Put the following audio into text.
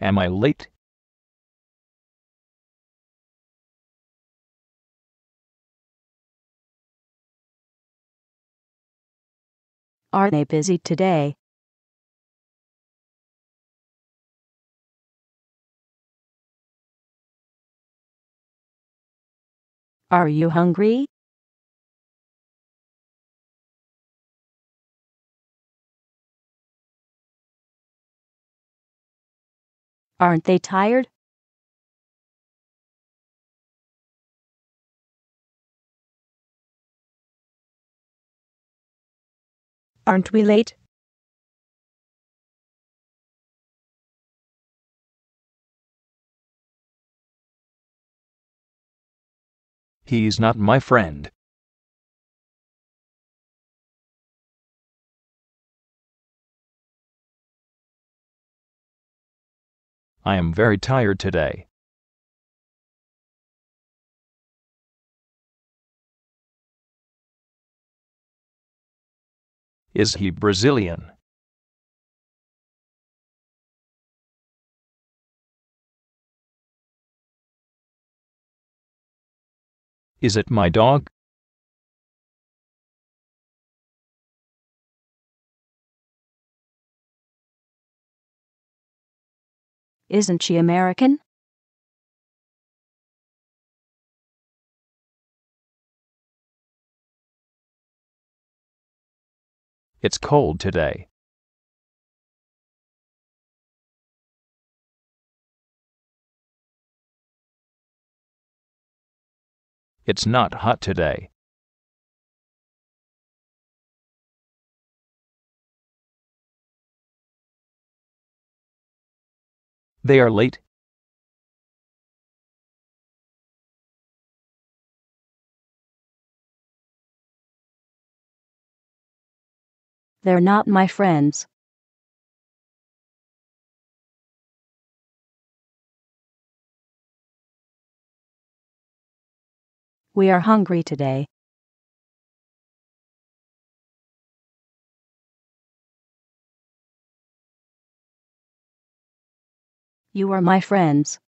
am I late? Are they busy today? Are you hungry? Aren't they tired? Aren't we late? He's not my friend. I am very tired today. Is he Brazilian? Is it my dog? Isn't she American? It's cold today. It's not hot today. They are late. They're not my friends. We are hungry today. You are my friends.